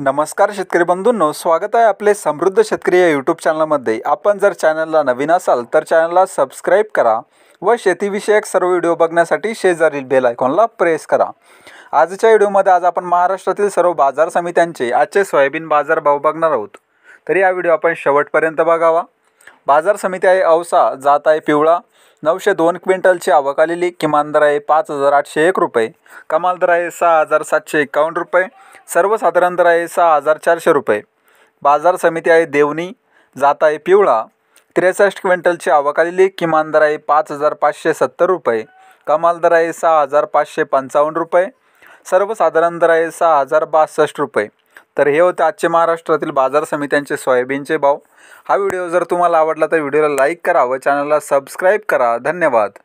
नमस्कार शेतकरी बंधूंनो स्वागत आहे आपले समृद्ध शेतकरी या यूट्यूब चॅनलमध्ये आपण जर चॅनलला नवीन असाल तर चॅनलला सबस्क्राईब करा व शेतीविषयक सर्व व्हिडिओ बघण्यासाठी शेजारील बेल आयकॉनला प्रेस करा आजच्या व्हिडिओमध्ये आज आपण महाराष्ट्रातील सर्व बाजार समित्यांचे आजचे सोयाबीन बाजार भाव बघणार आहोत तर या व्हिडिओ आपण शेवटपर्यंत बघावा बाजार समिती आहे औसा जात आहे पिवळा नऊशे दोन क्विंटलची आवक आलेली किमान दर आहे पाच हजार आठशे एक रुपये कमाल दर आहे सहा हजार सातशे एकावन्न रुपये सर्वसाधारण दर आहे सहा हजार चारशे रुपये बाजार समिती आहे देवणी जात आहे पिवळा त्रेसष्ट क्विंटलची आवक आलेली किमान दर आहे पाच हजार पाचशे सत्तर रुपये कमाल दर आहे सहा हजार पाचशे पंचावन्न रुपये सर्वसाधारण दर आहे सहा हजार बासष्ट रुपये तर हे होते आजचे महाराष्ट्रातील बाजार समित्यांचे सोयाबीनचे भाव हा व्हिडिओ जर तुम्हाला आवडला तर व्हिडिओला लाईक करा व चॅनलला सबस्क्राईब करा धन्यवाद